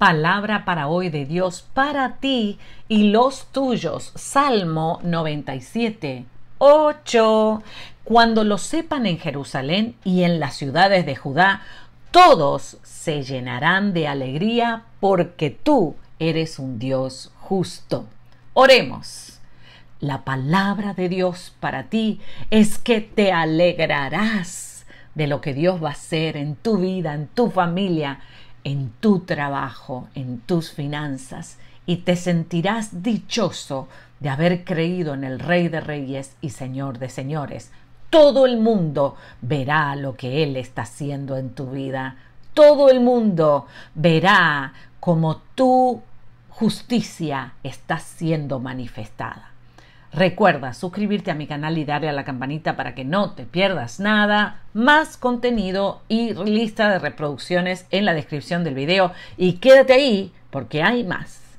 palabra para hoy de Dios para ti y los tuyos. Salmo 97. 8. Cuando lo sepan en Jerusalén y en las ciudades de Judá, todos se llenarán de alegría porque tú eres un Dios justo. Oremos. La palabra de Dios para ti es que te alegrarás de lo que Dios va a hacer en tu vida, en tu familia, en tu trabajo, en tus finanzas, y te sentirás dichoso de haber creído en el Rey de Reyes y Señor de Señores. Todo el mundo verá lo que Él está haciendo en tu vida. Todo el mundo verá cómo tu justicia está siendo manifestada. Recuerda suscribirte a mi canal y darle a la campanita para que no te pierdas nada, más contenido y lista de reproducciones en la descripción del video. Y quédate ahí porque hay más.